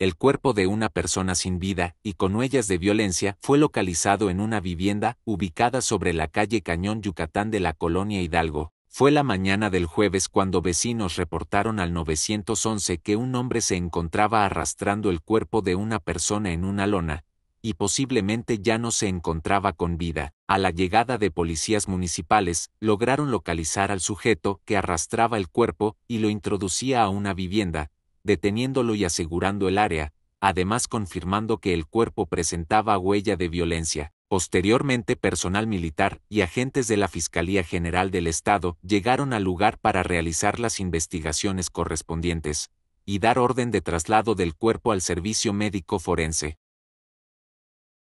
el cuerpo de una persona sin vida y con huellas de violencia fue localizado en una vivienda ubicada sobre la calle Cañón Yucatán de la colonia Hidalgo. Fue la mañana del jueves cuando vecinos reportaron al 911 que un hombre se encontraba arrastrando el cuerpo de una persona en una lona, y posiblemente ya no se encontraba con vida. A la llegada de policías municipales, lograron localizar al sujeto que arrastraba el cuerpo y lo introducía a una vivienda, deteniéndolo y asegurando el área, además confirmando que el cuerpo presentaba huella de violencia. Posteriormente personal militar y agentes de la Fiscalía General del Estado llegaron al lugar para realizar las investigaciones correspondientes y dar orden de traslado del cuerpo al servicio médico forense.